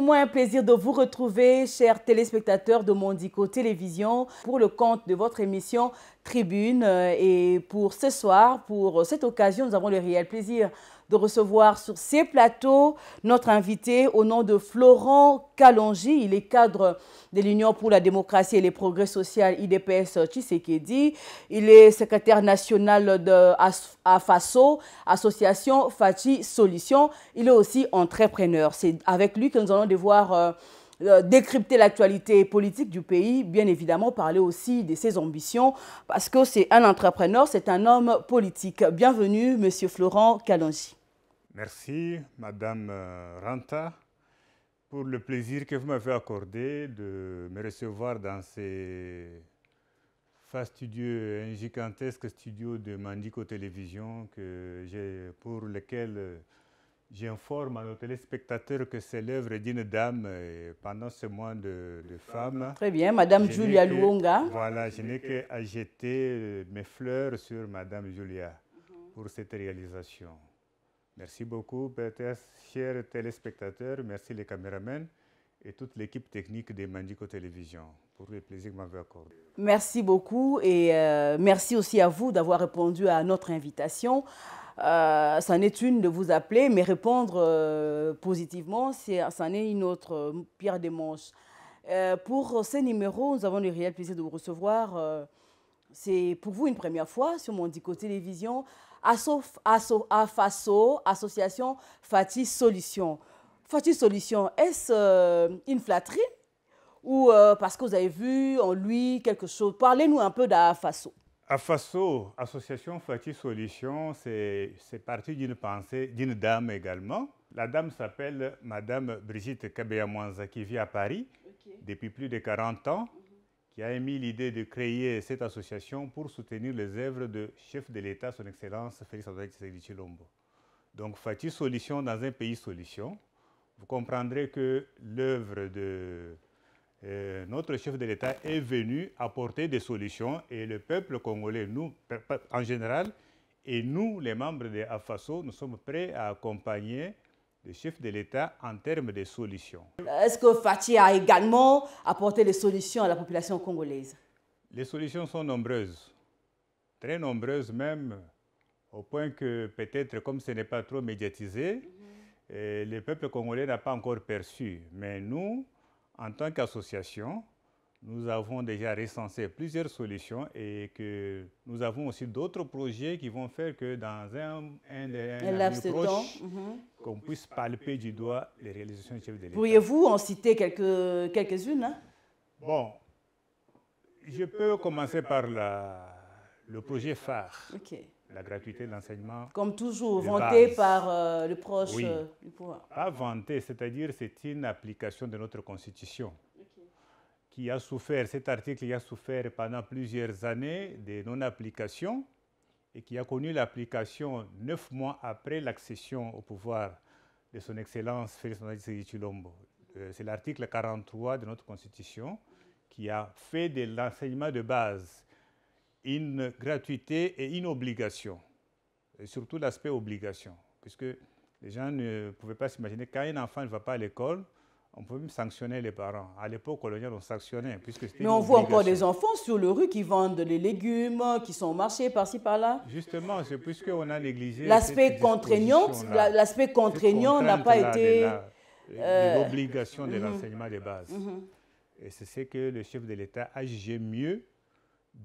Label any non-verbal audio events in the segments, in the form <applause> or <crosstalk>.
pour moi un plaisir de vous retrouver, chers téléspectateurs de Mondico Télévision, pour le compte de votre émission Tribune. Euh, et pour ce soir, pour cette occasion, nous avons le réel plaisir de recevoir sur ces plateaux notre invité au nom de Florent Calongi. Il est cadre de l'Union pour la démocratie et les progrès sociaux IDPS Tshisekedi. Il est secrétaire national de FASO, Association Fachi Solutions. Il est aussi entrepreneur. C'est avec lui que nous allons devoir... Euh, euh, décrypter l'actualité politique du pays, bien évidemment parler aussi de ses ambitions, parce que c'est un entrepreneur, c'est un homme politique. Bienvenue, Monsieur Florent Calongi. Merci, Madame euh, Ranta, pour le plaisir que vous m'avez accordé de me recevoir dans ces fastidieux un gigantesque studio de Mandico Télévision pour lequel euh, j'informe à nos téléspectateurs que c'est l'œuvre d'une dame euh, pendant ce mois de, femme. Très bien, Madame Julia Luonga. Voilà, je n'ai qu'à jeter mes fleurs sur Madame Julia pour cette réalisation. Merci beaucoup, BTS, chers téléspectateurs. Merci les caméramens et toute l'équipe technique des Mandico Télévision pour le plaisir que m'avez accordé. Merci beaucoup et euh, merci aussi à vous d'avoir répondu à notre invitation. Euh, c'en est une de vous appeler, mais répondre euh, positivement, c'en est, une autre, pierre des manches. Euh, pour ces numéros, nous avons le réel plaisir de vous recevoir. C'est pour vous une première fois sur Mandico Télévision. Asso, Asso, AFASO, Association Fatih Solutions. Fatih Solutions, est-ce euh, une flatterie ou euh, parce que vous avez vu en lui quelque chose Parlez-nous un peu d'AFASO. AFASO, Association Fatih Solutions, c'est parti d'une pensée d'une dame également. La dame s'appelle Madame Brigitte Kabeyamwanza qui vit à Paris depuis plus de 40 ans qui a émis l'idée de créer cette association pour soutenir les œuvres de chef de l'État, son Excellence Félix Antoine Tshisekedi Chilombo. Donc Fati Solution dans un pays solution, vous comprendrez que l'œuvre de euh, notre chef de l'État est venue apporter des solutions et le peuple congolais, nous en général, et nous, les membres de AFASO, nous sommes prêts à accompagner le chef de l'État en termes de solutions. Est-ce que Fatih a également apporté des solutions à la population congolaise Les solutions sont nombreuses, très nombreuses même, au point que peut-être comme ce n'est pas trop médiatisé, mhm. le peuple congolais n'a pas encore perçu. Mais nous, en tant qu'association, nous avons déjà recensé plusieurs solutions et que nous avons aussi d'autres projets qui vont faire que dans un, un, de temps mm-hmm, qu'on puisse palper du doigt les réalisations du chef de l'État. Pourriez-vous en citer quelques, quelques-unes hein? Bon, je peux commencer par le projet phare. La gratuité de l'enseignement. Comme toujours, vanté par euh, le proche euh, du pouvoir. Pas vanté, c'est-à-dire c'est une application de notre Constitution qui a souffert, cet article a souffert pendant plusieurs années de non-application et qui a connu l'application neuf mois après l'accession au pouvoir de son Excellence Félix Tshisekedi Chilombo. Euh, c'est l'article 43 de notre Constitution qui a fait de l'enseignement de base une gratuité et une obligation, et surtout l'aspect obligation, puisque les gens ne pouvaient pas s'imaginer quand un enfant ne va pas à l'école, on peut même sanctionner les parents. À l'époque coloniale, on sanctionnait. Puisque Mais on voit encore des enfants sur le rue qui vendent les légumes, qui sont au marché par-ci, par-là. Justement, c'est puisqu'on a négligé. L'aspect contraignant l'aspect contraignant n'a pas été. Euh, l'obligation de l'enseignement mhm, euh, de, base. Mhm. Et c'est ce que le chef de l'État a jugé mieux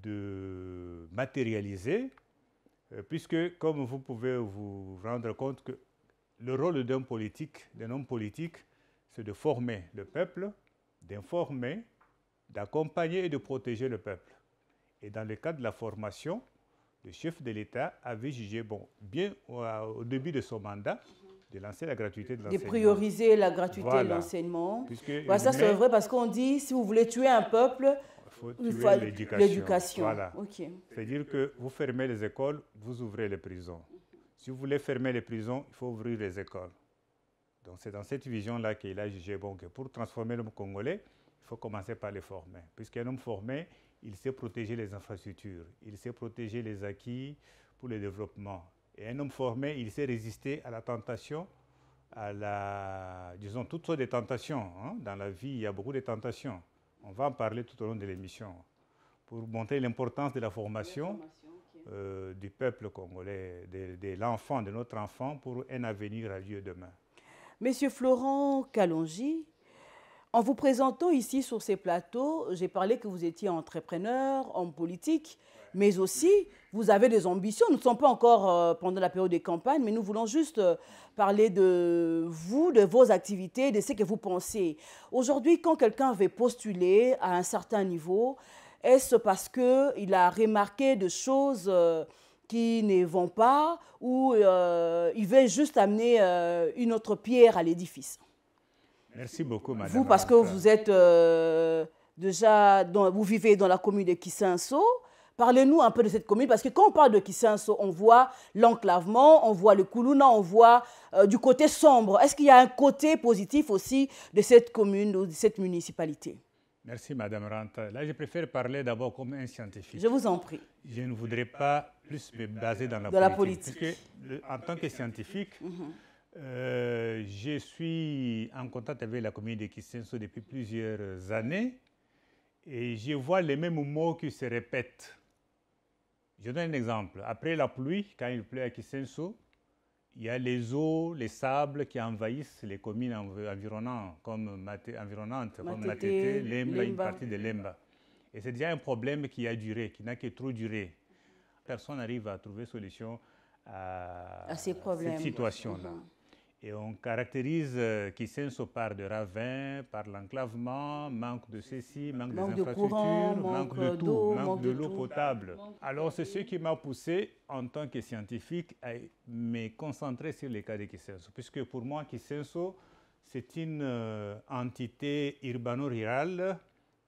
de matérialiser, euh, puisque, comme vous pouvez vous rendre compte, que le rôle d'un politique, d'un homme politique, c'est de former le peuple, d'informer, d'accompagner et de protéger le peuple. Et dans le cadre de la formation, le chef de l'État avait jugé bon, bien au début de son mandat, de lancer la gratuité de l'enseignement. De prioriser la gratuité de l'enseignement. Voilà, ça, c'est vrai parce qu'on dit, si vous voulez tuer un peuple, il faut l'éducation. Voilà. C'est-à-dire que vous fermez les écoles, vous ouvrez les prisons. Si vous voulez fermer les prisons, il faut ouvrir les écoles. Donc c'est dans cette vision-là qu'il a jugé bon que pour transformer l'homme congolais, il faut commencer par les former. Puisqu'un homme formé, il sait protéger les infrastructures, il sait protéger les acquis pour le développement. Et un homme formé, il sait résister à la tentation, à la, disons, toutes sortes de tentations. Hein. Dans la vie, il y a beaucoup de tentations. On va en parler tout au long de l'émission pour montrer l'importance de la formation, euh, du peuple congolais, de, l'enfant, de notre enfant, pour un avenir à lieu demain. Monsieur Florent Calongi, en vous présentant ici sur ces plateaux, j'ai parlé que vous étiez entrepreneur, homme politique, mais aussi vous avez des ambitions. Nous ne sommes pas encore euh, pendant la période des campagnes, mais nous voulons juste euh, parler de vous, de vos activités, de ce que vous pensez. Aujourd'hui, quand quelqu'un veut postuler à un certain niveau, est-ce parce qu'il a remarqué des choses euh, qui ne vont pas ou euh, ils veulent juste amener euh, une autre pierre à l'édifice. Merci beaucoup, madame. Vous, parce que vous êtes euh, déjà, vous vivez dans la commune de Kissinso. Parlez-nous un peu de cette commune, parce que quand on parle de Kissinso, on voit l'enclavement, on voit le Koulouna, on voit euh, du côté sombre. Est-ce qu'il y a un côté positif aussi de cette commune de cette municipalité Merci, Madame Ranta. Là, je préfère parler d'abord comme un scientifique. Je vous en prie. Je ne voudrais pas plus basé dans la politique. en tant que scientifique, mhm. Mhm. Euh, je suis en contact avec la commune de Kisenso depuis plusieurs années et je vois les mêmes mots qui se répètent. Je donne un exemple. Après la pluie, quand il pleut à Kisenso, il y a les eaux, les sables qui envahissent les communes environnantes, comme, Matete, comme Lemba, une partie de Lemba. Et c'est déjà un problème qui a duré, qui n'a que trop duré personne n'arrive à trouver solution à, ces problèmes. cette situation-là. Mhm. Et on caractérise Kisenso euh, par de ravins, par l'enclavement, manque de ceci, manque, des infrastructures, de manque, de tout, manque, de, l'eau potable. Alors c'est ce qui m'a poussé en tant que scientifique à me concentrer sur les cas de Kisenso, puisque pour moi Kisenso, c'est une euh, entité urbano-rurale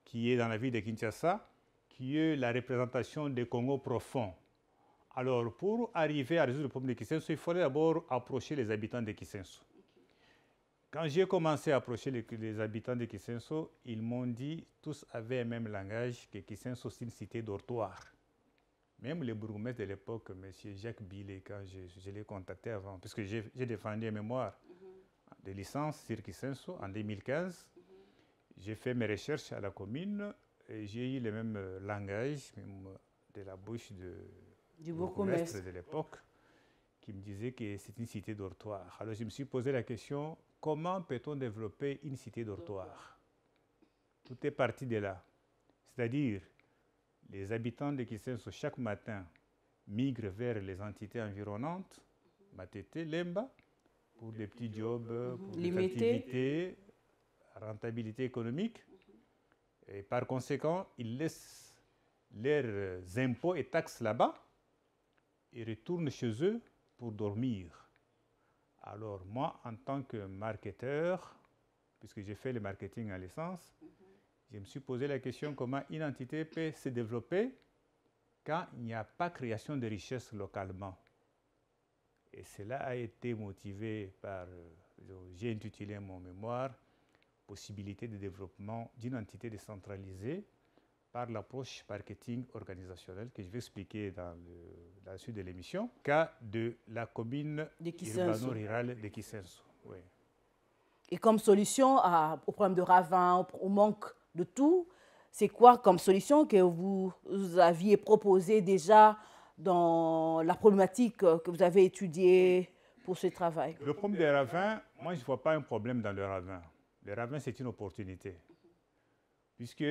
qui est dans la ville de Kinshasa, qui est la représentation des Congo profonds. Alors, pour arriver à résoudre le problème de Kisenso, il fallait d'abord approcher les habitants de Kisenso. Quand j'ai commencé à approcher les, habitants de Kisenso, ils m'ont dit, tous avaient le même langage, que Kisenso, c'est une cité dortoir. Même les bourgmestres de l'époque, M. Jacques Billet, quand je, l'ai contacté avant, puisque j'ai défendu un mémoire de licence sur Kisenso en 2015, j'ai fait mes recherches à la commune et j'ai eu le même langage même de la bouche de du beau commerce de l'époque qui me disait que c'est une cité dortoir. Alors je me suis posé la question, comment peut-on développer une cité dortoir Tout est parti de là. C'est-à-dire, les habitants de Kissens, chaque matin migrent vers les entités environnantes, Matete, Lemba, pour des petits jobs, mhm. pour des activités, rentabilité économique. Et par conséquent, ils laissent leurs impôts et taxes là-bas et retournent chez eux pour dormir. Alors moi, en tant que marketeur, puisque j'ai fait le marketing à l'essence, mhm. je me suis posé la question comment une entité peut se développer quand il n'y a pas création de richesses localement. Et cela a été motivé par, euh, j'ai intitulé mon mémoire, possibilité de développement d'une entité décentralisée par l'approche marketing organisationnelle que je vais expliquer dans, la suite de l'émission, cas de la commune urbano-rurale de Kisenso. Et comme solution à, au problème de ravin, au, manque de tout, c'est quoi comme solution que vous, aviez proposé déjà dans la problématique que vous avez étudiée pour ce travail Le problème des ravins, moi je ne vois pas un problème dans le ravin. Le ravin, c'est une opportunité. Puisque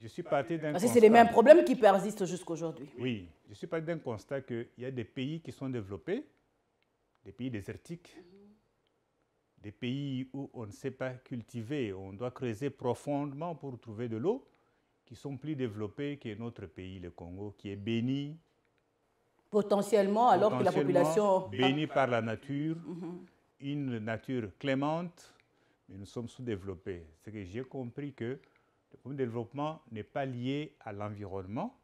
je suis parti d'un Parce c'est les mêmes problèmes qui persistent jusqu'à aujourd'hui. Oui, je suis parti d'un constat qu'il y a des pays qui sont développés, des pays désertiques, des pays où on ne sait pas cultiver, on doit creuser profondément pour trouver de l'eau, qui sont plus développés que notre pays, le Congo, qui est béni. Potentiellement, alors que la population... Béni par la nature, mhm. une nature clémente, mais nous sommes sous-développés. C'est que j'ai compris que le problème de développement n'est pas lié à l'environnement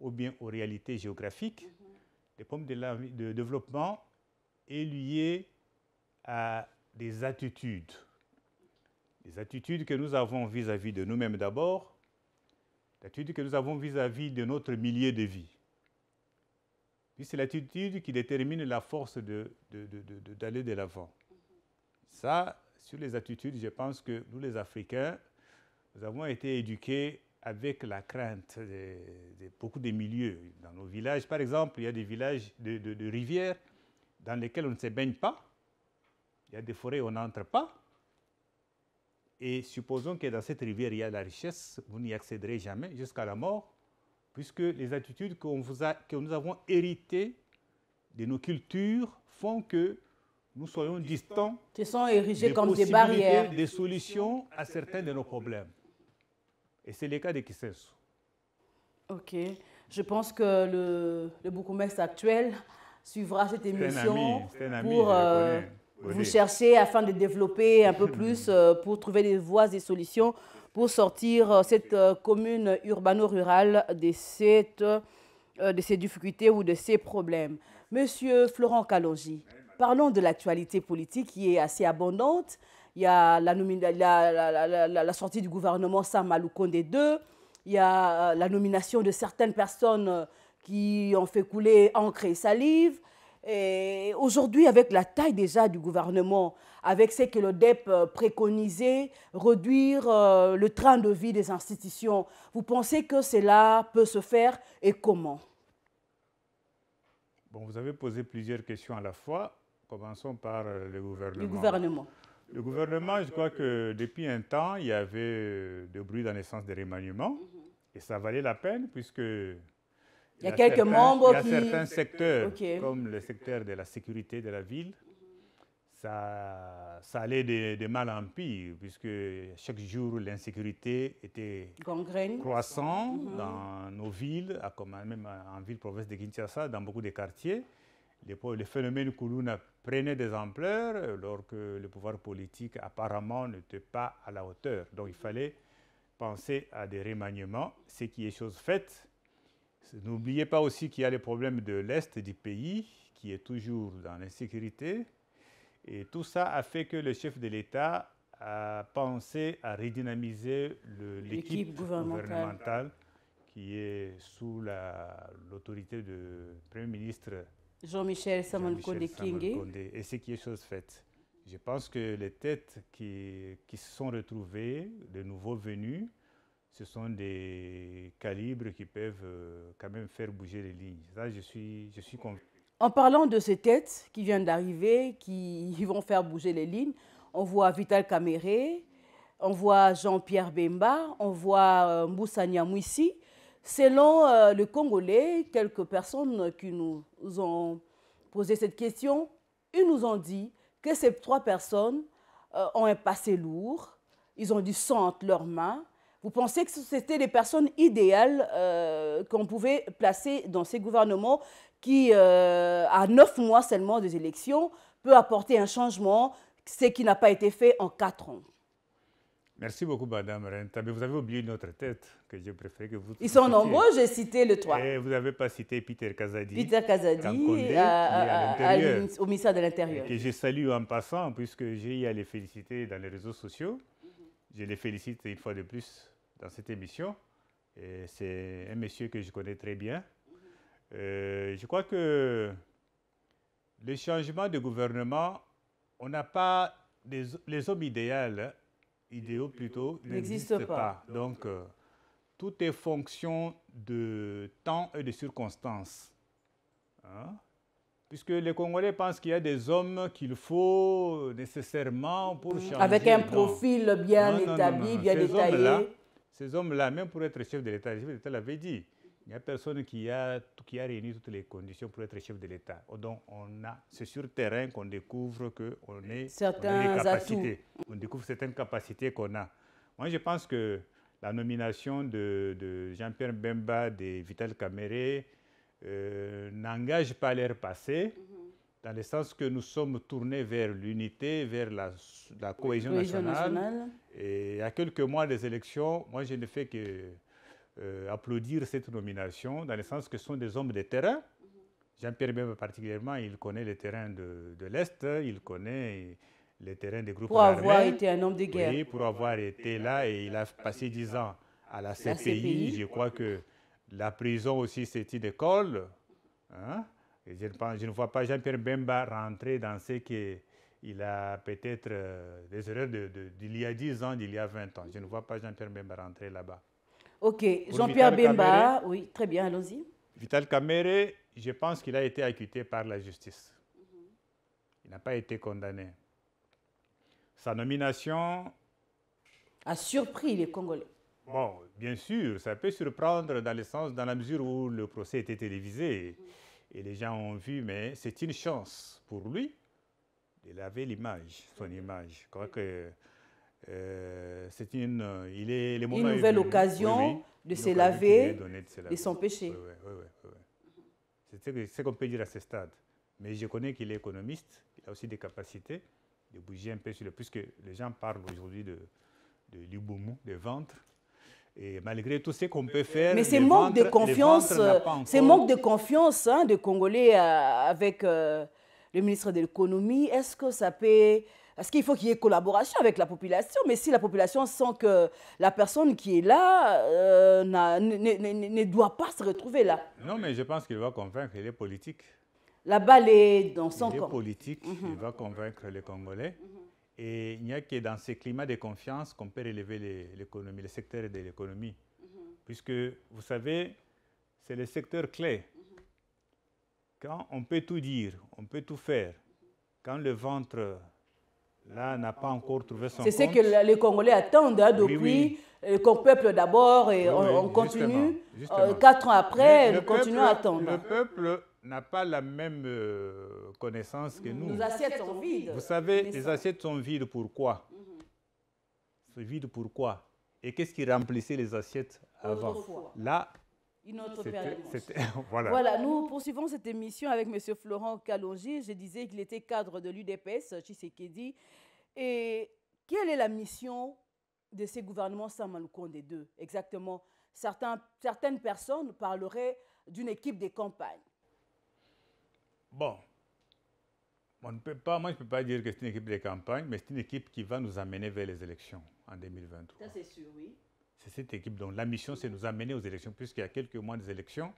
ou bien aux réalités géographiques. Mhm. Le problème de, de développement est lié à des attitudes. Des attitudes que nous avons vis-à-vis de nous-mêmes d'abord, l'attitude que nous avons vis-à-vis de notre milieu de vie. Puis c'est l'attitude qui détermine la force d'aller de l'avant. Mhm. Ça, sur les attitudes, je pense que nous, les Africains, nous avons été éduqués avec la crainte de, beaucoup des milieux. Dans nos villages, par exemple, il y a des villages de, rivières dans lesquels on ne se baigne pas. Il y a des forêts où on n'entre pas. Et supposons que dans cette rivière, il y a la richesse, vous n'y accéderez jamais jusqu'à la mort, puisque les attitudes que nous avons héritées de nos cultures font que nous soyons distants. sont érigés comme des barrières. Des solutions à certains de nos problèmes. Et c'est le cas de Ok. Je pense que le, le actuel suivra cette émission pour euh, vous chercher afin de développer un peu <laughs> plus, euh, pour trouver des voies et solutions pour sortir euh, cette commune urbano-rurale de, cette, de ces difficultés ou de ces problèmes. Monsieur Florent Kalonji, parlons de l'actualité politique qui est assez abondante il y a la, la, sortie du gouvernement Samalou des II. il y a euh, la nomination de certaines personnes euh, qui ont fait couler encre et salive. Et aujourd'hui, avec la taille déjà du gouvernement, avec ce que l'ODEP euh, préconisait, réduire le train de vie des institutions, vous pensez que cela peut se faire et comment Bon, vous avez posé plusieurs questions à la fois. Commençons par le gouvernement. Le gouvernement. Le gouvernement, je crois que depuis un temps, il y avait euh, des bruits dans le sens des remaniements. Mhm. Et ça valait la peine puisque... Il y a, certains, secteurs, comme le secteur de la sécurité de la ville, ça, allait de, mal en pire, puisque chaque jour, l'insécurité était croissante mhm. dans nos villes, comme même en ville province de Kinshasa, dans beaucoup de quartiers les, les phénomènes Koulouna prenait des ampleurs, euh, alors que le pouvoir politique apparemment n'était pas à la hauteur. Donc il fallait penser à des remaniements, ce qui est chose faite. N'oubliez pas aussi qu'il y a les problèmes de l'Est du pays, qui est toujours dans l'insécurité. Et tout ça a fait que le chef de l'État a pensé à redynamiser l'équipe gouvernementale. qui est sous l'autorité du Premier ministre Jean-Michel Samankonde Jean Et ce qui est chose faite. Je pense que les têtes qui, se sont retrouvées, les nouveaux venus, ce sont des calibres qui peuvent euh, quand même faire bouger les lignes. Ça, je suis, je convaincu. En parlant de ces têtes qui viennent d'arriver, qui <laughs> vont faire bouger les lignes, on voit Vital Kamere, on voit Jean-Pierre Bemba, on voit euh, Moussa Nyamouissi. Selon euh, le Congolais, quelques personnes qui nous ont posé cette question, ils nous ont dit que ces trois personnes euh, ont un passé lourd, ils ont du sang entre leurs mains. Vous pensez que c'était les personnes idéales euh, qu'on pouvait placer dans ces gouvernements qui, à neuf mois seulement des élections, peut apporter un changement, ce qui n'a pas été fait en quatre ans Merci beaucoup, Madame Renta. Mais vous avez oublié une autre tête, que j'ai préféré que vous. Ils sont nombreux, j'ai cité le 3. Eh, vous n'avez pas cité Peter Casadi. Peter Casadi, euh, euh, au ministère de l'Intérieur. Que je salue en passant, puisque j'ai eu à les féliciter dans les réseaux sociaux. Je les félicite une fois de plus dans cette émission. C'est un monsieur que je connais très bien. Euh, je crois que le changement de gouvernement, on n'a pas les hommes idéaux hein idéaux plutôt, n'existe pas. Donc, euh, tout est fonction de temps et de circonstances. Hein. Puisque les Congolais pensent qu'il y a des hommes qu'il faut nécessairement pour mmh. changer. Avec un profil bien établi, bien ces détaillé. ces hommes-là, même pour être chef de l'État, l'État l'avait dit, il n'y a personne qui a, qui a réuni toutes les conditions pour être chef de l'État. Oh, donc, on a, c'est sur terrain qu'on découvre qu'on on a des capacités. On découvre certaines capacités qu'on a. Moi, je pense que la nomination de, Jean-Pierre Bemba, de Vital Caméré, euh, n'engage pas l'air passé, mhm. dans le sens que nous sommes tournés vers l'unité, vers la, la cohésion, nationale. nationale. Et à quelques mois des élections, moi, je ne fais que euh, applaudir cette nomination, dans le sens que ce sont des hommes de terrain. Mhm. Jean-Pierre Bemba particulièrement, il connaît les terrains de, de l'Est, il connaît les terrains des groupes armés Pour avoir été un homme de guerre. pour avoir été là, et il a passé 10 ans à la CPI. Je crois que la prison aussi, c'était une école. Hein. je, ne vois pas Jean-Pierre Bemba rentrer dans ce qu'il a peut-être euh, des erreurs d'il y a 10 ans, d'il y a 20 ans. Je ne vois pas Jean-Pierre Bemba rentrer là-bas. Ok, Jean-Pierre Bemba, oui, très bien, allons-y. Vital Kamere, je pense qu'il a été acquitté par la justice. Il n'a pas été condamné. Sa nomination... A surpris les Congolais. Bon, bien sûr, ça peut surprendre dans le sens, dans la mesure où le procès était télévisé et les gens ont vu, mais c'est une chance pour lui de laver l'image, son mhm. image. crois que euh, c'est une, euh, il est, les nouvelle occasion de se laver de, son péché. c'est ce qu'on peut dire à ce stade. Mais je connais qu'il est économiste, il a aussi des capacités de bouger un peu sur le... Puisque les gens parlent aujourd'hui de, de l'ubumu, Et malgré tout ce qu'on peut faire. Mais ces manque, de confiance, ces manque de confiance hein, Congolais euh, avec le ministre de l'économie. Est-ce que ça peut parce qu'il faut qu'il y ait collaboration avec la population, mais si la population sent que la personne qui est là euh, ne doit pas se retrouver là. Non, mais je pense qu'il va convaincre les politiques. La balle est dans son camp. Les politiques, mhm. il va convaincre les Congolais. Mhm. Et il n'y a que dans ce climat de confiance qu'on peut relever l'économie, le secteur de l'économie. Mhm. Puisque, vous savez, c'est le secteur clé. Quand on peut tout dire, on peut tout faire, quand le ventre là n'a pas encore trouvé son C'est ce que les Congolais attendent hein, depuis. Qu'on peuple d'abord et on, continue. Euh, quatre ans après, nous continuons à attendre. Le peuple n'a pas la même euh, connaissance que nous. Nos assiettes sont vides. Vous savez, les assiettes sont vides pourquoi mhm. C'est vide pourquoi Et qu'est-ce qui remplissait les assiettes avant Là, une autre <laughs> voilà. voilà. nous poursuivons cette émission avec M. Florent Calongi. Je disais qu'il était cadre de l'UDPS, dit. Et quelle est la mission de ces gouvernements sans compte des deux Exactement. Certains, certaines personnes parleraient d'une équipe de campagne. Bon. On ne peut pas, moi, je ne peux pas dire que c'est une équipe de campagne, mais c'est une équipe qui va nous amener vers les élections en 2023. Ça, c'est sûr, oui c'est cette équipe dont la mission, c'est nous amener aux élections, puisqu'il y a quelques mois des élections.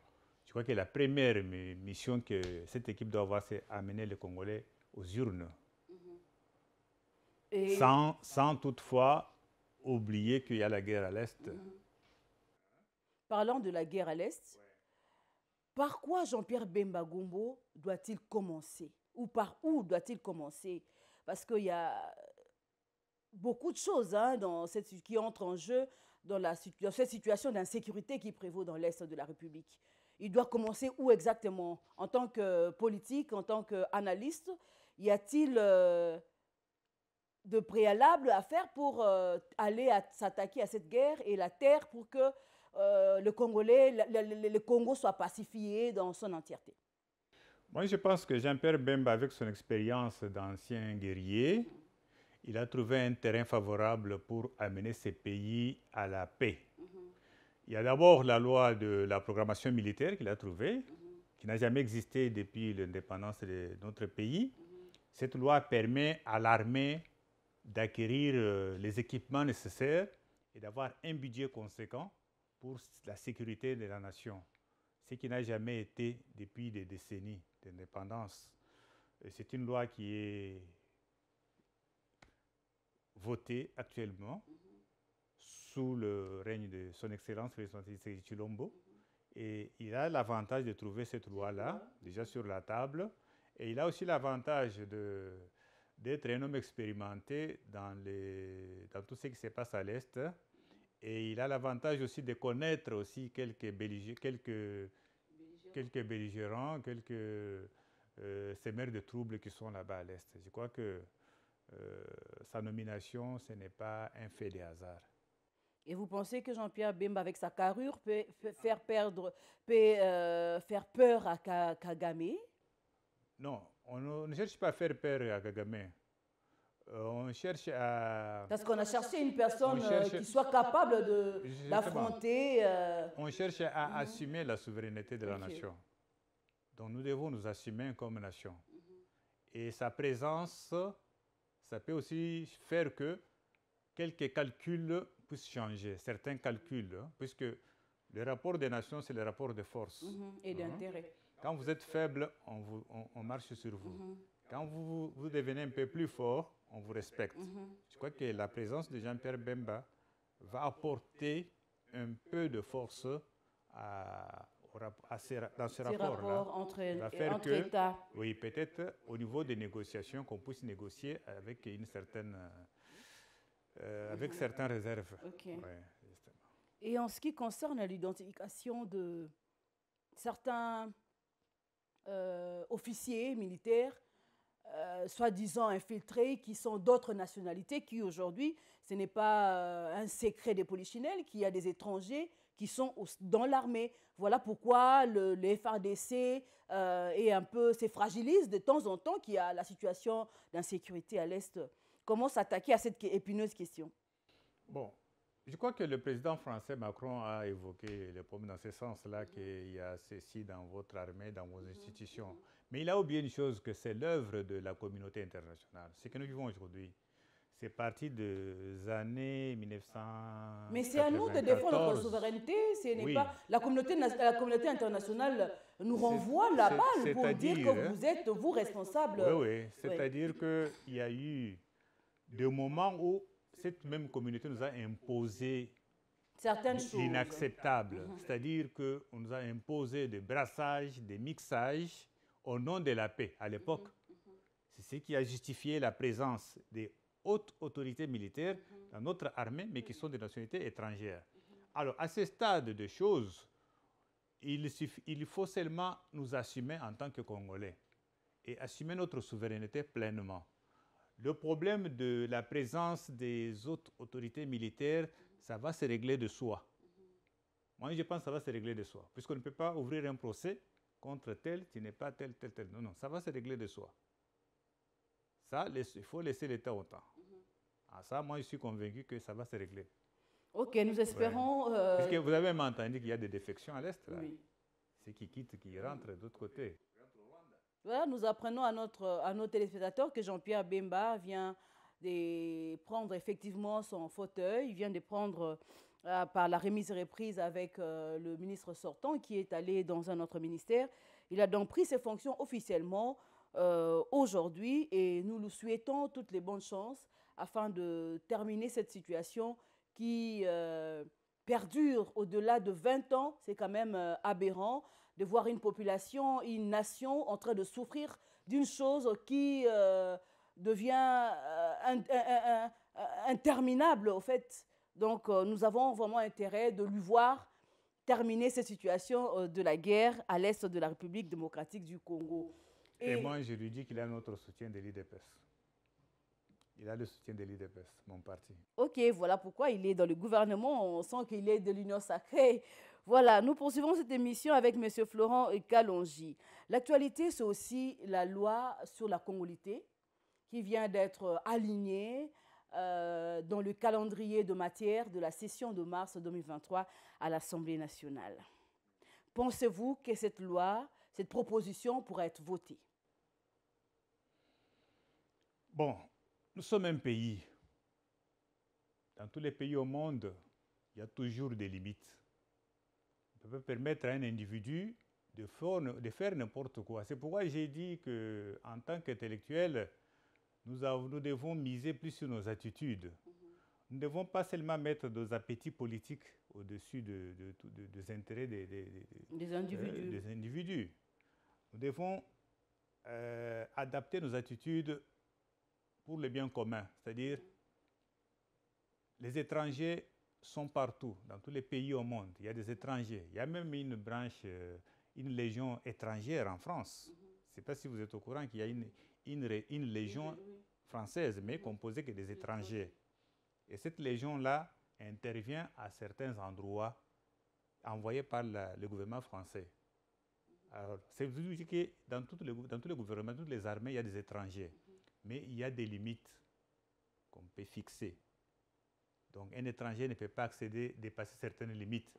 Je crois que la première mission que cette équipe doit avoir, c'est amener les Congolais aux urnes. sans, toutefois oublier qu'il y a la guerre à l'Est. Mhm. Parlant de la guerre à l'Est, par quoi Jean-Pierre Bemba Gombo doit-il commencer Ou par où doit-il commencer Parce qu'il y a beaucoup de choses hein, dans cette, qui entrent en jeu dans, cette situation d'insécurité qui prévaut dans l'Est de la République Il doit commencer où exactement En tant que politique, en tant qu'analyste, y a-t-il euh, de préalable à faire pour euh, aller s'attaquer à cette guerre et la terre pour que euh, le, Congolais, le, Congo soit pacifié dans son entièreté Moi, je pense que Jean-Pierre Bemba, avec son expérience d'ancien guerrier, il a trouvé un terrain favorable pour amener ces pays à la paix. Mhm. Il y a d'abord la loi de la programmation militaire qu'il a trouvée, qui n'a jamais existé depuis l'indépendance de notre pays. Mhm. Cette loi permet à l'armée d'acquérir euh, les équipements nécessaires et d'avoir un budget conséquent pour la sécurité de la nation, ce qui n'a jamais été depuis des décennies d'indépendance. C'est une loi qui est voté actuellement sous le règne de son Excellence le Chilombo. Et il a l'avantage de trouver cette loi-là déjà sur la table. Et il a aussi l'avantage de, d'être un homme expérimenté dans, les, dans tout ce qui se passe à l'Est. Et il a l'avantage aussi de connaître aussi quelques, quelques, quelques belligérants, quelques euh, de troubles qui sont là-bas à l'Est. Je crois que euh, sa nomination, ce n'est pas un fait des hasard. Et vous pensez que Jean-Pierre Bemba, avec sa carrure, peut, faire, perdre, euh, faire peur à Kagame Non, on ne cherche pas à faire peur à Kagame. Euh, on cherche à... Parce qu'on a cherché une personne qui soit capable de l'affronter. On cherche à mhm. assumer la souveraineté de la nation. Donc nous devons nous assumer comme nation. Mhm. Et sa présence ça peut aussi faire que quelques calculs puissent changer, certains calculs, hein, puisque le rapport des nations, c'est le rapport de force. Mhm, et mhm. d'intérêt. Quand vous êtes faible, on, vous, marche sur vous. Mhm. Quand vous, vous, devenez un peu plus fort, on vous respecte. Je crois que la présence de Jean-Pierre Bemba va apporter un peu de force à, dans ce rapport-là entre, va faire entre que, États. Oui, peut-être au niveau des négociations qu'on puisse négocier avec une certaine, euh, euh, avec mhm. certaines réserves. Et en ce qui concerne l'identification de certains euh, officiers militaires, soi-disant infiltrés, qui sont d'autres nationalités, qui aujourd'hui ce n'est pas euh, un secret des polichinelles qu'il y a des étrangers qui sont dans l'armée. Voilà pourquoi le, FRDC euh, est un peu, se fragilise de temps en temps, qu'il y a la situation d'insécurité à l'Est. Comment s'attaquer à cette épineuse question Bon, je crois que le président français Macron a évoqué le problème dans ce sens-là, mm-hmm. qu'il y a ceci dans votre armée, dans vos institutions. Mm-hmm. Mais il a oublié une chose, que c'est l'œuvre de la communauté internationale. Ce que nous vivons aujourd'hui, c'est parti des années 1900. Mais c'est à nous de défendre notre souveraineté. n'est pas la communauté, la communauté internationale nous renvoie la balle pour dire, dire, que hein. vous êtes vous responsable. Oui, oui. C'est-à-dire que qu'il y a eu des moments où cette même communauté nous a imposé certaines choses inacceptables. Mhm. C'est-à-dire qu'on nous a imposé des brassages, des mixages au nom de la paix à l'époque. Mhm. Mhm. C'est ce qui a justifié la présence des haute autorité militaire dans notre armée, mais qui sont de nationalités étrangères. Alors, à ce stade de choses, il, il faut seulement nous assumer en tant que Congolais et assumer notre souveraineté pleinement. Le problème de la présence des autres autorités militaires, ça va se régler de soi. Moi, je pense que ça va se régler de soi, puisqu'on ne peut pas ouvrir un procès contre tel, qui n'est pas tel, tel, tel. Non, non, ça va se régler de soi. Ça, il faut laisser l'État autant. Mhm. Ah, ça, moi, je suis convaincu que ça va se régler. Ok, nous espérons. Euh, Parce que vous avez même entendu qu'il y a des défections à l'Est. Oui. Ceux qui quittent, qui rentrent de l'autre côté. Voilà, nous apprenons à, notre, à nos téléspectateurs que Jean-Pierre Bemba vient de prendre effectivement son fauteuil. Il vient de prendre euh, par la remise et reprise avec euh, le ministre sortant qui est allé dans un autre ministère. Il a donc pris ses fonctions officiellement euh, aujourd'hui et nous lui souhaitons toutes les bonnes chances afin de terminer cette situation qui euh, perdure au-delà de 20 ans. C'est quand même euh, aberrant de voir une population, une nation en train de souffrir d'une chose qui devient interminable au fait. Donc nous avons vraiment intérêt de lui voir terminer cette situation de la guerre à l'est de la République démocratique du Congo. Et, moi, je lui dis qu'il a notre soutien de l'IDPS. Il a le soutien de l'IDPS, mon parti. Ok, voilà pourquoi il est dans le gouvernement. On sent qu'il est de l'Union sacrée. Voilà, nous poursuivons cette émission avec M. Florent Kalonji. L'actualité, c'est aussi la loi sur la congolité qui vient d'être alignée euh, dans le calendrier de matière de la session de mars 2023 à l'Assemblée nationale. Pensez-vous que cette loi, cette proposition pourra être votée Bon, nous sommes un pays. Dans tous les pays au monde, il y a toujours des limites. On peut permettre à un individu de faire, n'importe quoi. C'est pourquoi j'ai dit que, en tant qu'intellectuel, nous, nous devons miser plus sur nos attitudes. Nous ne devons pas seulement mettre nos appétits politiques au-dessus de, des intérêts des, des, individus. Euh, des, individus. Nous devons euh, adapter nos attitudes pour le bien commun, c'est-à-dire les étrangers sont partout, dans tous les pays au monde. Il y a des étrangers. Il y a même une branche, euh, une légion étrangère en France. Mhm. Je ne sais pas si vous êtes au courant qu'il y a une, une, légion française, mais composée que des étrangers. Et cette légion-là intervient à certains endroits envoyés par le gouvernement français. Mhm. Alors, c'est dire que dans, dans tous les gouvernements, toutes les armées, il y a des étrangers. Mhm mais il y a des limites qu'on peut fixer. Donc un étranger ne peut pas accéder, dépasser certaines limites.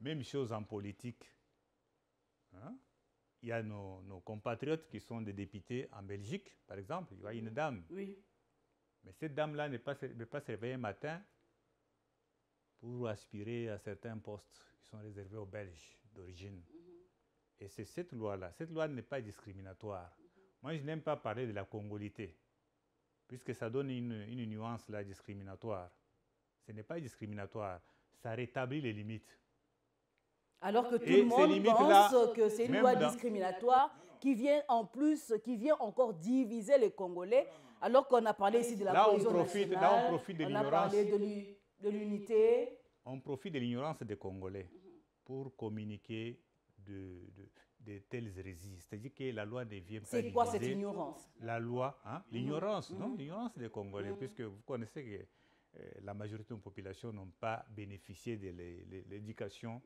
Même chose en politique. Hein. Il y a nos, nos, compatriotes qui sont des députés en Belgique, par exemple. Il y a une dame. Oui. Mais cette dame-là ne peut pas se réveiller un matin pour aspirer à certains postes qui sont réservés aux Belges d'origine. Mhm. Et c'est cette loi-là. Cette loi n'est pas discriminatoire. Moi, je n'aime pas parler de la congolité puisque ça donne une, nuance là discriminatoire. Ce n'est pas discriminatoire, ça rétablit les limites. Alors que tout le monde pense que c'est une loi discriminatoire qui vient en plus, qui vient encore diviser les Congolais, alors qu'on a parlé ici de la là, là, on profite de l'ignorance. On a parlé de l'unité. On profite de l'ignorance des Congolais pour communiquer de, de telles résistances, C'est-à-dire que la loi devient... C'est quoi cette ignorance La loi, hein? Mhm. l'ignorance, mhm. non L'ignorance des Congolais, mhm. puisque vous connaissez que euh, la majorité de la population n'ont pas bénéficié de l'éducation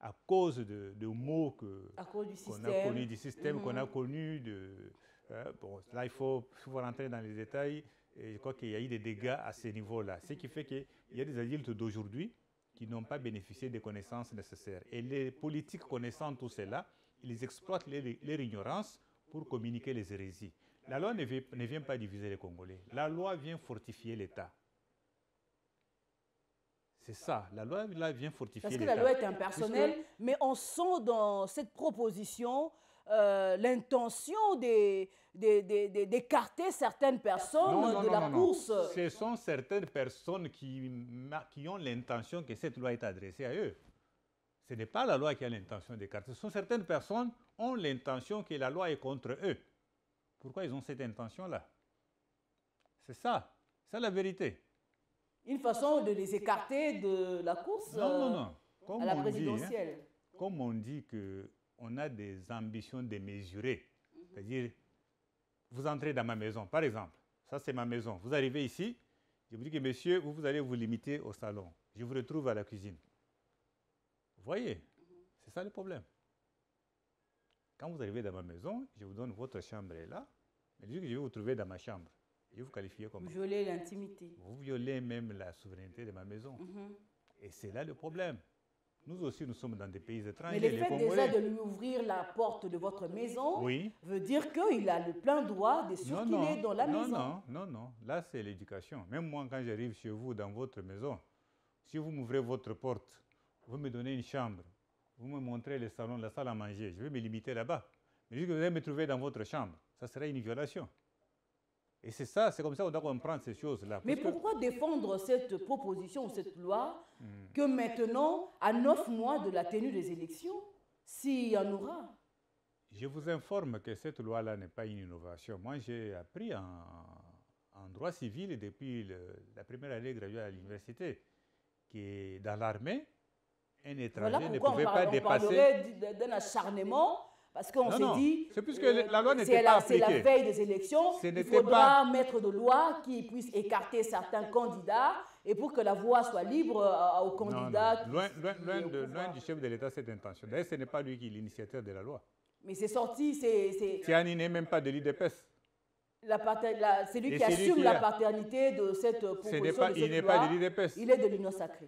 à cause de, mots que qu'on a connus du système, qu'on a connu de. Hein, bon, là il faut, souvent rentrer dans les détails. Et je crois qu'il y a eu des dégâts à ce niveau-là, ce qui fait qu'il y a des adultes d'aujourd'hui qui n'ont pas bénéficié des connaissances nécessaires. Et les politiques connaissant tout cela, ils exploitent leur, ignorance pour communiquer les hérésies. La loi ne, vient pas diviser les Congolais. La loi vient fortifier l'État. C'est ça, la loi vient fortifier l'État. Parce que la loi est impersonnelle, mais on sent dans cette proposition euh, l'intention d'écarter certaines personnes de la course. Ce sont certaines personnes qui, qui ont l'intention que cette loi est adressée à eux. Ce n'est pas la loi qui a l'intention d'écarter. Ce sont certaines personnes ont l'intention que la loi est contre eux. Pourquoi ils ont cette intention-là C'est ça. C'est la vérité. Une façon de les écarter de la course euh, à la hein, présidentielle. comme on dit qu'on a des ambitions démesurées, mhm. c'est-à-dire, vous entrez dans ma maison, par exemple, ça c'est ma maison, vous arrivez ici, je vous dis que monsieur, vous, vous allez vous limiter au salon, je vous retrouve à la cuisine voyez, c'est ça le problème. Quand vous arrivez dans ma maison, je vous donne votre chambre là, mais je vais vous trouver dans ma chambre. Et vous qualifier comme. Vous violez l'intimité. Vous violez même la souveraineté de ma maison. Mhm. Et c'est là le problème. Nous aussi, nous sommes dans des pays étrangers. Mais le fait de lui ouvrir la porte de votre maison veut dire qu'il a le plein droit de est dans la non, maison. Non, non, non. Là, c'est l'éducation. Même moi, quand j'arrive chez vous dans votre maison, si vous m'ouvrez votre porte vous me donnez une chambre, vous me montrez le salon, la salle à manger, je vais me limiter là-bas. Mais juste que vous allez me trouver dans votre chambre, ça serait une violation. Et c'est ça, c'est comme ça qu'on doit comprendre ces choses-là. Mais pourquoi défendre cette proposition, cette loi, hmm. que maintenant, à neuf mois de la tenue des élections, s'il y en aura Je vous informe que cette loi-là n'est pas une innovation. Moi, j'ai appris en, droit civil depuis la première année graduée à l'université, qui est dans l'armée, un étranger ne pouvait pas dépasser. d'un acharnement. Parce qu'on s'est dit, c'est la loi euh, n'était pas veille des élections. Ce il faudra pas... mettre de loi qui puisse écarter certains candidats et pour que la voix soit libre aux candidats. Loin, du chef de l'État cette intention. D'ailleurs, ce n'est pas lui qui est l'initiateur de la loi. Mais c'est sorti, c'est. Tiani n'est même pas de l'IDPS. C'est lui qui assume la paternité de cette proposition. il n'est pas de l'IDPS. Il est de l'Union sacrée.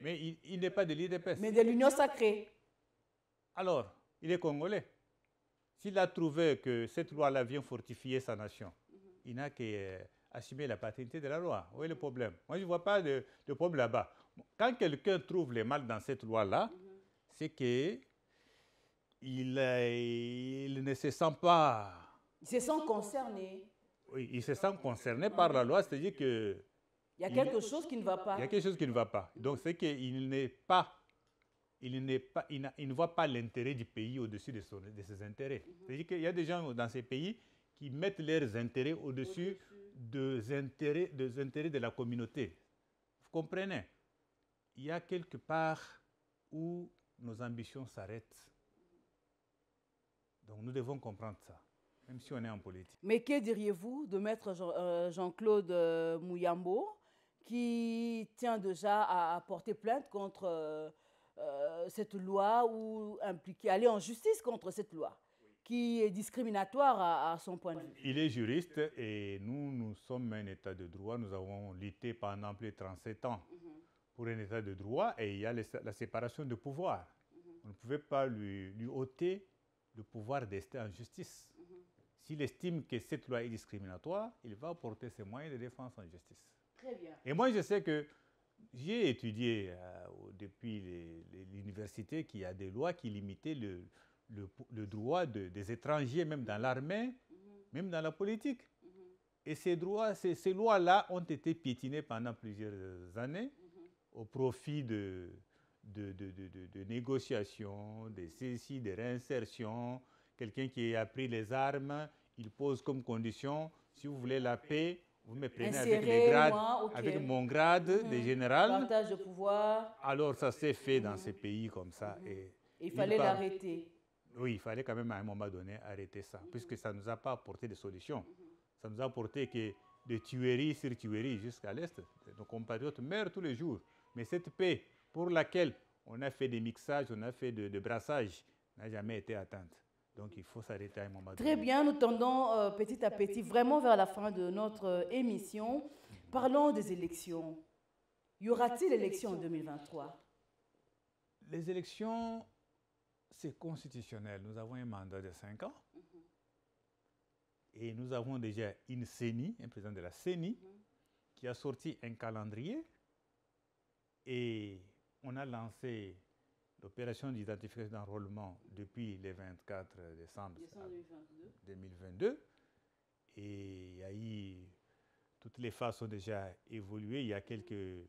Mais il, n'est pas de paix. Mais de l'Union sacrée. Alors, il est congolais. S'il a trouvé que cette loi-là vient fortifier sa nation, il n'a qu'à euh, assumer la paternité de la loi. Où est le problème Moi, je ne vois pas de, problème là-bas. Quand quelqu'un trouve le mal dans cette loi-là, c'est que il, ne se sent pas... Il se sent concerné. Oui, il se sent concerné par la loi, c'est-à-dire que il y a quelque chose qui ne va pas. Il y a quelque chose qui ne va pas. Donc c'est qu'il n'est pas, il n'est pas, il, ne voit pas l'intérêt du pays au-dessus de, de, ses intérêts. Mhm. C'est-à-dire qu'il y a des gens dans ces pays qui mettent leurs intérêts au-dessus des, intérêts, des intérêts de la communauté. Vous comprenez Il y a quelque part où nos ambitions s'arrêtent. Donc nous devons comprendre ça même si on est en politique. Mais que diriez-vous de mettre euh, Jean-Claude euh, Mouyambo qui tient déjà à, porter plainte contre euh, euh, cette loi ou impliquer, aller en justice contre cette loi qui est discriminatoire à, son point de vue. Il est juriste et nous, nous sommes un État de droit. Nous avons lutté pendant plus de 37 ans mhm. pour un État de droit et il y a la séparation de pouvoir. Mhm. On ne pouvait pas lui, ôter le pouvoir d'ester en justice. Mhm. S'il estime que cette loi est discriminatoire, il va porter ses moyens de défense en justice. Et moi, je sais que j'ai étudié euh, depuis l'université qu'il y a des lois qui limitaient le, droit des étrangers, même dans l'armée, mhm. même dans la politique. Mhm. Et ces, droits, ces lois-là ont été piétinées pendant plusieurs années mhm. au profit de, de, négociations, de réinsertions. Quelqu'un qui a pris les armes, il pose comme condition, si vous voulez la paix, vous me prenez avec mon grade mhm. de général. Partage de pouvoir. Alors ça s'est fait dans mhm. ces pays comme ça. Mhm. et il fallait l'arrêter. Oui, il fallait quand même à un moment donné arrêter ça, puisque ça ne nous a pas apporté de solution. Ça nous a apporté que de tueries sur tuerie jusqu'à l'Est. Nos compatriotes meurent tous les jours. Mais cette paix pour laquelle on a fait des mixages, on a fait des de brassages, n'a jamais été atteinte. Donc il faut s'arrêter à un moment Très bien, nous tendons euh, petit à petit vraiment vers la fin de notre euh, émission. Parlons des élections. Y aura-t-il élections en 2023 Les élections, c'est constitutionnel. Nous avons un mandat de 5 ans. Et nous avons déjà une CENI, un président de la CENI, qui a sorti un calendrier. Et on a lancé l'opération d'identification d'enrôlement depuis le 24 décembre, 2022. Et a eu, toutes les phases ont déjà évolué. Il y a quelques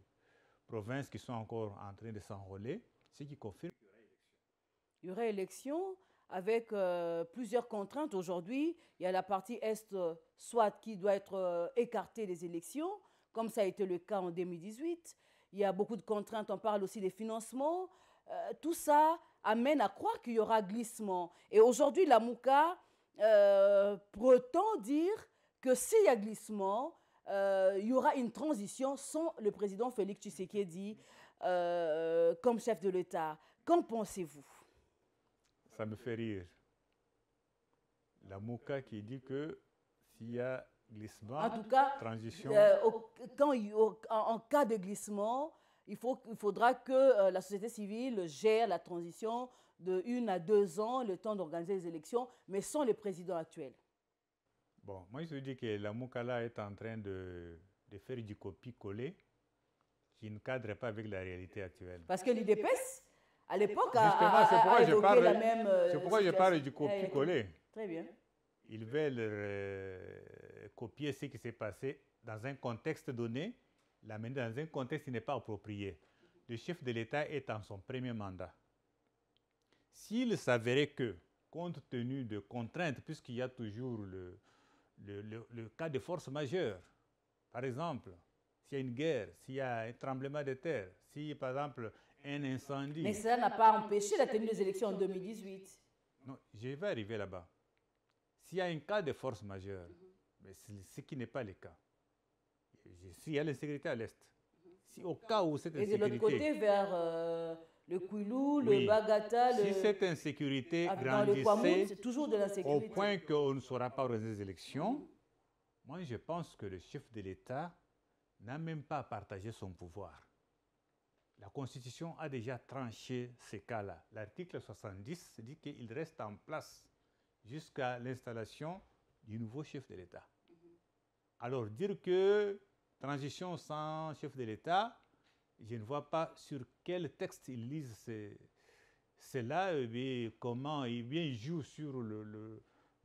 provinces qui sont encore en train de s'enrôler, ce qui confirme qu'il y élection. Il y aura élection avec euh, plusieurs contraintes aujourd'hui. Il y a la partie Est, soit qui doit être euh, écartée des élections, comme ça a été le cas en 2018. Il y a beaucoup de contraintes, on parle aussi des financements, euh, tout ça amène à croire qu'il y aura glissement. Et aujourd'hui, la Mouka euh, prétend dire que s'il y a glissement, euh, il y aura une transition sans le président Félix Tshisekedi comme chef de l'État. Qu'en pensez-vous Ça me fait rire. La Mouka qui dit que s'il y a glissement, en tout cas, transition... en cas de glissement, il, faut, faudra que euh, la société civile gère la transition de une à deux ans, le temps d'organiser les élections, mais sans le président actuel. Bon, moi je dis que la Moukala est en train de, de faire du copie-coller qui ne cadre pas avec la réalité actuelle. Parce que l'IDPS, à l'époque, a, la même euh, C'est pourquoi je parle du eh, copie-coller. Très bien. Ils veulent euh, copier ce qui s'est passé dans un contexte donné, l'amener dans un contexte qui n'est pas approprié. Le chef de l'État est en son premier mandat. S'il s'avérait que, compte tenu de contraintes, puisqu'il y a toujours le, le, cas de force majeure, par exemple, s'il y a une guerre, s'il y a un tremblement de terre, a, par exemple un incendie. Mais ça n'a pas empêché la tenue des élections en 2018. Non, je vais arriver là-bas. S'il y a un cas de force majeure, mais ce qui n'est pas le cas, s'il y a l'insécurité à l'Est, si au cas où cette insécurité... Et de l'autre côté, vers euh, le Kouilou, le Bagata... Le... Si cette insécurité ah, grandissait toujours de au point qu'on ne saura pas organiser les élections, moi je pense que le chef de l'État n'a même pas partagé son pouvoir. La Constitution a déjà tranché ces cas-là. L'article 70 dit qu'il reste en place jusqu'à l'installation du nouveau chef de l'État. Mhm. Alors dire que transition sans chef de l'État, je ne vois pas sur quel texte il lise cela euh, et comment il vient jouer sur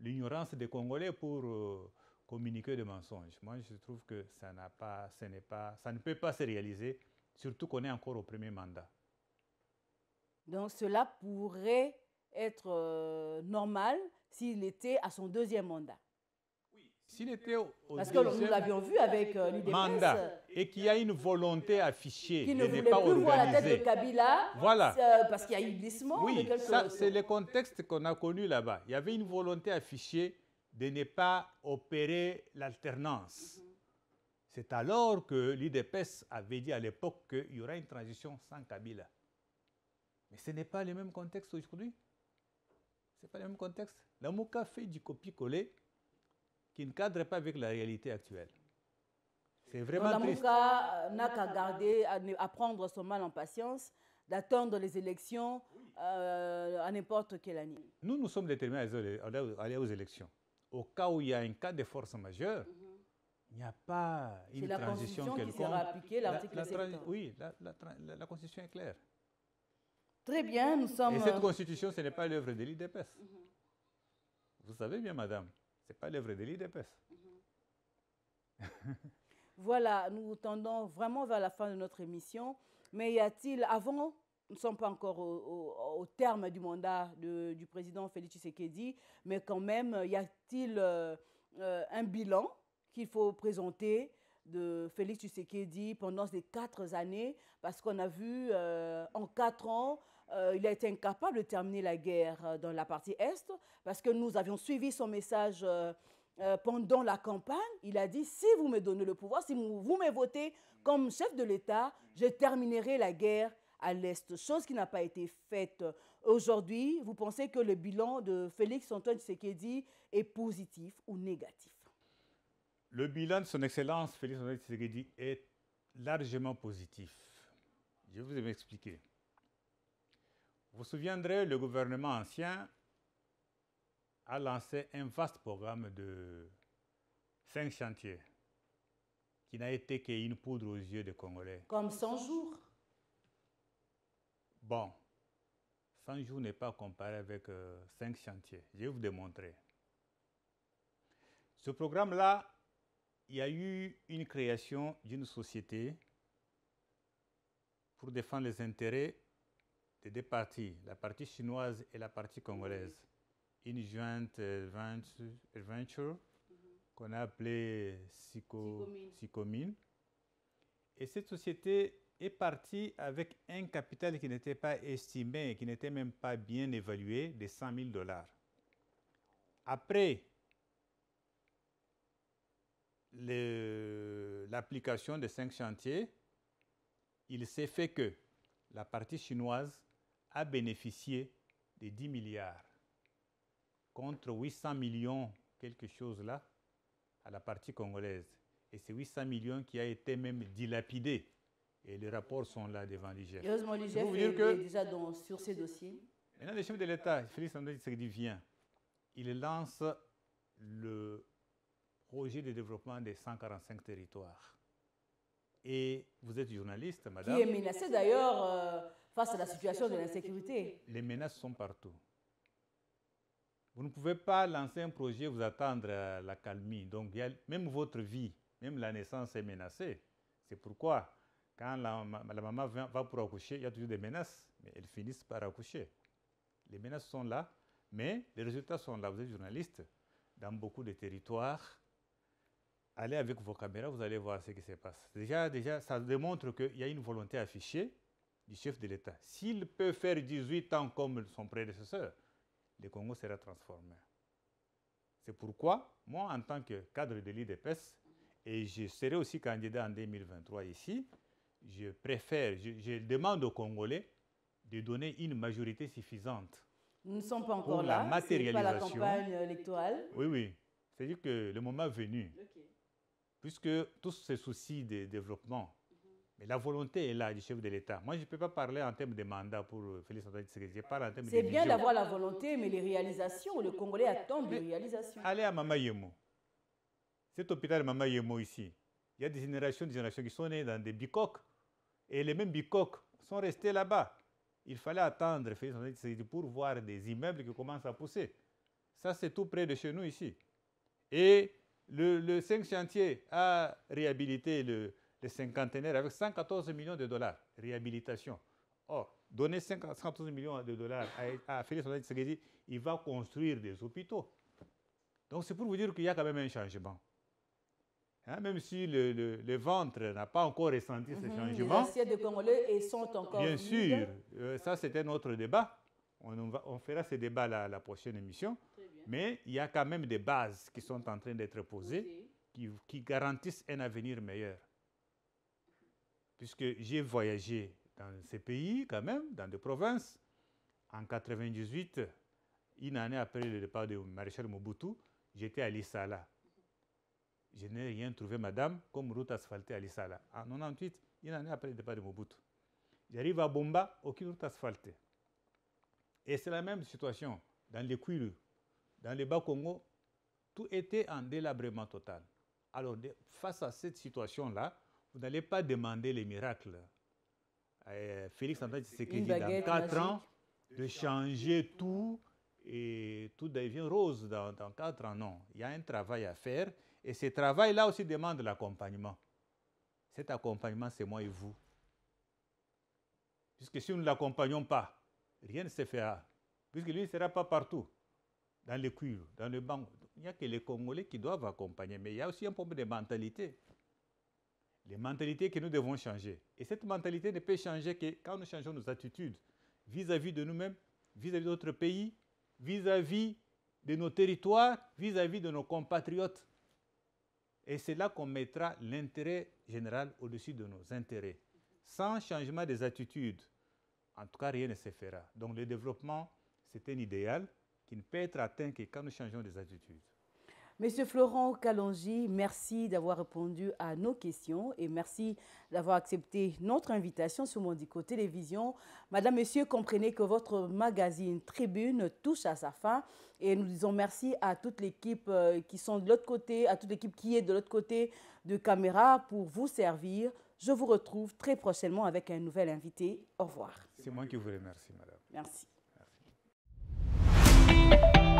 l'ignorance des Congolais pour euh, communiquer des mensonges. Moi, je trouve que ça, n'a pas, n'est pas, ça ne peut pas se réaliser, surtout qu'on est encore au premier mandat. Donc cela pourrait être euh, normal s'il était à son deuxième mandat. Parce que nous l'avions vu avec euh, et qu'il y a une volonté affichée qui ne voulait pas plus voir la tête de Kabila voilà. Euh, parce qu'il y a eu glissement. Oui, ça, c'est le contexte qu'on a connu là-bas. Il y avait une volonté affichée de ne pas opérer l'alternance. C'est alors que l'IDPS avait dit à l'époque qu'il y aura une transition sans Kabila. Mais ce n'est pas le même contexte aujourd'hui. Ce n'est pas le même contexte. La Mouka fait du copier-coller qui ne cadre pas avec la réalité actuelle. C'est vraiment Donc, triste. Euh, n'a qu'à garder, à, prendre son mal en patience, d'attendre les élections euh, à n'importe quelle année. Nous, nous sommes déterminés à aller aux élections. Au cas où il y a un cas de force majeure, mhm. il n'y a pas une la transition constitution Qui sera appliquée, l'article la, Oui, la, constitution est claire. Très bien, nous sommes... Et cette euh, constitution, ce n'est pas l'œuvre de l'IDPS. Mhm. Vous savez bien, madame, ce n'est pas l'œuvre de l'IDPS. <laughs> voilà, nous tendons vraiment vers la fin de notre émission. Mais y a-t-il, avant, nous ne sommes pas encore au, terme du mandat du président Félix Tshisekedi, mais quand même, y a-t-il euh, euh, un bilan qu'il faut présenter de Félix Tshisekedi pendant ces quatre années, parce qu'on a vu euh, en quatre ans euh, il a été incapable de terminer la guerre euh, dans la partie Est parce que nous avions suivi son message. Euh, pendant la campagne, il a dit, si vous me donnez le pouvoir, si vous, me votez comme chef de l'État, je terminerai la guerre à l'Est, chose qui n'a pas été faite. Aujourd'hui, vous pensez que le bilan de Félix Antoine Tshisekedi est positif ou négatif Le bilan de son Excellence Félix Antoine Tshisekedi est largement positif. Je vais vous expliquer. Vous vous souviendrez, le gouvernement ancien a lancé un vaste programme de cinq chantiers qui n'a été qu'une poudre aux yeux des Congolais. Comme 100 jours. Bon, 100 jours n'est pas comparé avec euh, cinq chantiers. Je vais vous démontrer. Ce programme-là, il y a eu une création d'une société pour défendre les intérêts des deux parties, la partie chinoise et la partie congolaise. Une joint euh, venture mhm. qu'on a appelée Sicomine. Et cette société est partie avec un capital qui n'était pas estimé qui n'était même pas bien évalué de 100 000 dollars. Après l'application des cinq chantiers, il s'est fait que la partie chinoise a bénéficié des 10 milliards contre 800 millions, quelque chose là, à la partie congolaise. Et c'est 800 millions qui a été même dilapidé. Et les rapports sont là devant l'IGF. Heureusement, l'IGF est, déjà dans, sur ces dossiers. Maintenant, le chef de l'État, Félix André vient. Il lance le projet de développement des 145 territoires. Et vous êtes journaliste, madame. Qui est menacée d'ailleurs euh, face à la situation de l'insécurité. Les menaces sont partout. Vous ne pouvez pas lancer un projet, vous attendre à la calmie. Donc, même votre vie, même la naissance est menacée. C'est pourquoi, quand la, maman va, va pour accoucher, il y a toujours des menaces, mais elles finissent par accoucher. Les menaces sont là, mais les résultats sont là. Vous êtes journaliste dans beaucoup de territoires allez avec vos caméras, vous allez voir ce qui se passe. Déjà, déjà ça démontre qu'il y a une volonté affichée du chef de l'État. S'il peut faire 18 ans comme son prédécesseur, le Congo sera transformé. C'est pourquoi, moi, en tant que cadre de l'IDPS, et je serai aussi candidat en 2023 ici, je préfère, je, demande aux Congolais de donner une majorité suffisante. Nous ne sommes pas encore là. La matérialisation. Pas la campagne électorale. Oui, oui. C'est-à-dire que le moment venu, puisque tous ces soucis de développement, mhm. Mais la volonté est là du chef de l'État. Moi, je ne peux pas parler en termes de mandat pour euh, Félix Tshisekedi. Je en de C'est bien d'avoir la volonté, mais les réalisations, le Congolais attend des réalisations. Allez à Yemo, Cet hôpital de Yemo ici, il y a des générations, des générations qui sont nées dans des bicoques. Et les mêmes bicoques sont restés là-bas. Il fallait attendre Félix Tshisekedi pour voir des immeubles qui commencent à pousser. Ça, c'est tout près de chez nous ici. Et le, le 5 chantier a réhabilité le, cinquantenaire avec 114 millions de dollars, réhabilitation. Or, donner 114 millions de dollars à, à Félix Tshisekedi, il va construire des hôpitaux. Donc c'est pour vous dire qu'il y a quand même un changement. Hein, même si le, ventre n'a pas encore ressenti ce mhm. changement. Les assiettes de Congolais sont encore. Bien sûr, euh, ça c'est un autre débat. On, fera ce débat la, la prochaine émission. Mais il y a quand même des bases qui sont en train d'être posées, qui, garantissent un avenir meilleur. Puisque j'ai voyagé dans ces pays, quand même, dans des provinces. En 98, une année après le départ du maréchal Mobutu, j'étais à l'Isala. Je n'ai rien trouvé, madame, comme route asphaltée à l'Isala. En 98, une année après le départ de Mobutu. J'arrive à Bomba, aucune route asphaltée. Et c'est la même situation dans les Kuiru, dans le Bas-Congo, tout était en délabrement total. Alors, face à cette situation-là, vous n'allez pas demander les miracles. Euh, Félix Antoine Tshisekedi, dans 4 ans, de changer tout et tout devient rose dans, quatre ans. Non, il y a un travail à faire et ce travail-là aussi demande l'accompagnement. Cet accompagnement, c'est moi et vous. Puisque si nous ne l'accompagnons pas, rien ne se fera. Puisque lui ne sera pas partout dans les cuivres, dans le banques Il n'y a que les Congolais qui doivent accompagner, mais il y a aussi un problème de mentalité. Les mentalités que nous devons changer. Et cette mentalité ne peut changer que quand nous changeons nos attitudes vis-à-vis de nous-mêmes, vis-à-vis d'autres pays, vis-à-vis de nos territoires, vis à -vis de nos compatriotes. Et c'est là qu'on mettra l'intérêt général au-dessus de nos intérêts. Sans changement des attitudes, en tout cas, rien ne se fera. Donc le développement, c'est un idéal, qui ne peut être atteint que quand nous changeons des attitudes. Monsieur Florent Calongi, merci d'avoir répondu à nos questions et merci d'avoir accepté notre invitation sur Mondico Télévision. Madame, Monsieur, comprenez que votre magazine Tribune touche à sa fin et nous disons merci à toute l'équipe euh, qui sont de l'autre côté, à toute l'équipe qui est de l'autre côté de caméra pour vous servir. Je vous retrouve très prochainement avec un nouvel invité. Au revoir. C'est moi qui vous remercie, madame. Merci. thank you